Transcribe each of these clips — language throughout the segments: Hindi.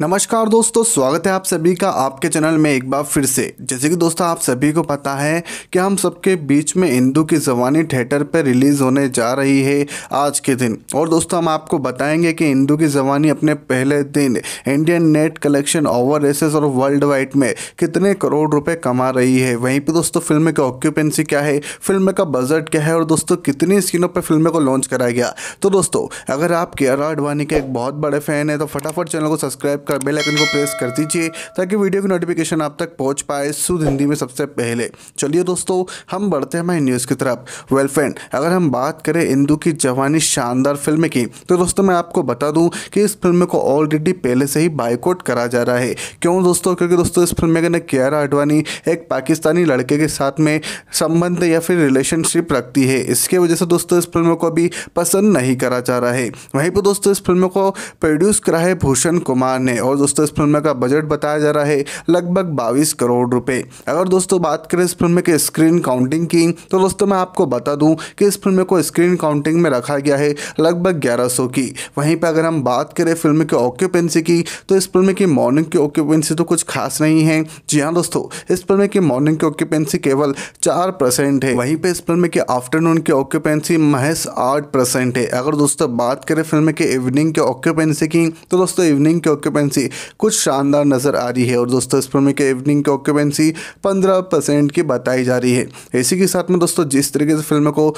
नमस्कार दोस्तों स्वागत है आप सभी का आपके चैनल में एक बार फिर से जैसे कि दोस्तों आप सभी को पता है कि हम सबके बीच में इंदू की जवानी थिएटर पर रिलीज़ होने जा रही है आज के दिन और दोस्तों हम आपको बताएंगे कि इंदू की जवानी अपने पहले दिन Indian net collection over overseas और वर्ल्ड वाइड में कितने करोड़ रुपये कमा रही है वहीं पर दोस्तों फिल्म की ऑक्यूपेंसी क्या है फिल्म का बजट क्या है और दोस्तों कितनी स्क्रीनों पर फिल्म को लॉन्च कराया गया तो दोस्तों अगर आप के आर आडवाणी के एक बहुत बड़े फ़ैन है तो फटाफट चैनल को सब्सक्राइब सब्सक्राइब बेल आइकन को प्रेस कर दीजिए ताकि वीडियो की नोटिफिकेशन आप तक पहुंच पाए शुद्ध हिंदी में सबसे पहले चलिए दोस्तों हम बढ़ते हैं हमारी न्यूज़ की तरफ वेल फ्रेंड अगर हम बात करें इंदू की जवानी शानदार फिल्म की तो दोस्तों मैं आपको बता दूं कि इस फिल्म को ऑलरेडी पहले से ही बाइकआउट करा जा रहा है क्यों दोस्तों क्योंकि दोस्तों इस फिल्म में कियारा आडवाणी एक पाकिस्तानी लड़के के साथ में संबंध या फिर रिलेशनशिप रखती है इसके वजह से दोस्तों इस फिल्म को अभी पसंद नहीं करा जा रहा है वहीं पर दोस्तों इस फिल्म को प्रोड्यूस करा है भूषण कुमार ने और दोस्तों इस फिल्म का बजट बताया जा रहा है लगभग बाईस करोड़ रुपए अगर दोस्तों बात करें इस फिल्म के स्क्रीन काउंटिंग की तो दोस्तों मैं आपको बता दूं कि इस फिल्म को स्क्रीन काउंटिंग में रखा गया है लगभग 1100 की वहीं पर अगर हम बात करें फिल्म के ऑक्यूपेंसी की तो इस फिल्म की मॉर्निंग की ऑक्यूपेंसी तो कुछ खास नहीं है जी हाँ दोस्तों इस फिल्म की मॉर्निंग की ऑक्यूपेंसी केवल चार परसेंट है वहीं पर इस फिल्म की आफ्टरनून की ऑक्यूपेंसी महज आठ परसेंट है अगर दोस्तों बात करें फिल्म के इवनिंग की ऑक्यूपेंसी की तो दोस्तों इवनिंग की ऑक्यूपेंसी ऑक्यूपेंसी कुछ शानदार नज़र आ रही है और दोस्तों इस पर के इवनिंग की ऑक्यूपेंसी पंद्रह परसेंट की बताई जा रही है इसी के साथ में दोस्तों जिस तरीके से फिल्म को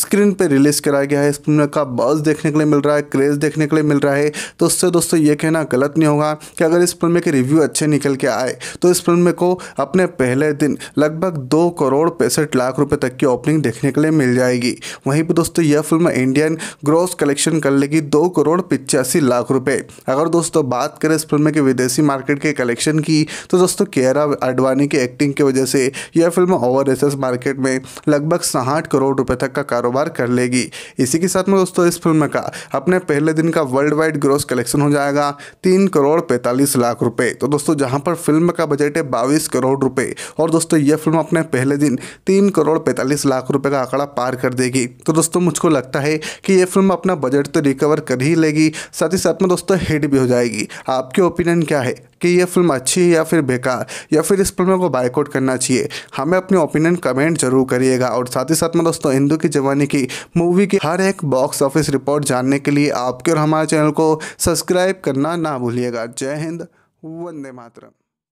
स्क्रीन पर रिलीज़ कराया गया है इस फिल्म का बuzz देखने के लिए मिल रहा है क्रेज़ देखने के लिए मिल रहा है तो उससे दोस्तों ये कहना गलत नहीं होगा कि अगर इस फिल्म के रिव्यू अच्छे निकल के आए तो इस फिल्म को अपने पहले दिन लगभग दो करोड़ पैंसठ लाख रुपये तक की ओपनिंग देखने के लिए मिल जाएगी वहीं पर दोस्तों यह फिल्म इंडियन ग्रॉस कलेक्शन कर लेगी दो करोड़ पिचासी लाख रुपए अगर दोस्तों बात करें इस फिल्म के विदेशी मार्केट के कलेक्शन की तो दोस्तों केरा आडवाणी की एक्टिंग की वजह से यह फिल्म ओवर एसेस मार्केट में लगभग साठ करोड़ रुपए तक का कारोबार कर लेगी इसी के साथ में दोस्तों इस फिल्म का अपने पहले दिन का वर्ल्ड वाइड ग्रोस कलेक्शन हो जाएगा तीन करोड़ पैंतालीस लाख रुपए तो दोस्तों जहां पर फिल्म का बजट है बाईस करोड़ रुपए और दोस्तों यह फिल्म अपने पहले दिन तीन करोड़ पैंतालीस लाख रुपए का आंकड़ा पार कर देगी तो दोस्तों मुझको लगता है कि यह फिल्म अपना बजट तो रिकवर कर ही लेगी साथ ही साथ में दोस्तों हिट भी हो जाएगी आपके ओपिनियन क्या है कि यह फिल्म अच्छी है या फिर बेकार या फिर इस फिल्म को बाइकआउट करना चाहिए हमें अपने ओपिनियन कमेंट जरूर करिएगा और साथ ही साथ में दोस्तों हिंदू की जवानी की मूवी की हर एक बॉक्स ऑफिस रिपोर्ट जानने के लिए आपके और हमारे चैनल को सब्सक्राइब करना ना भूलिएगा जय हिंद वंदे मातरम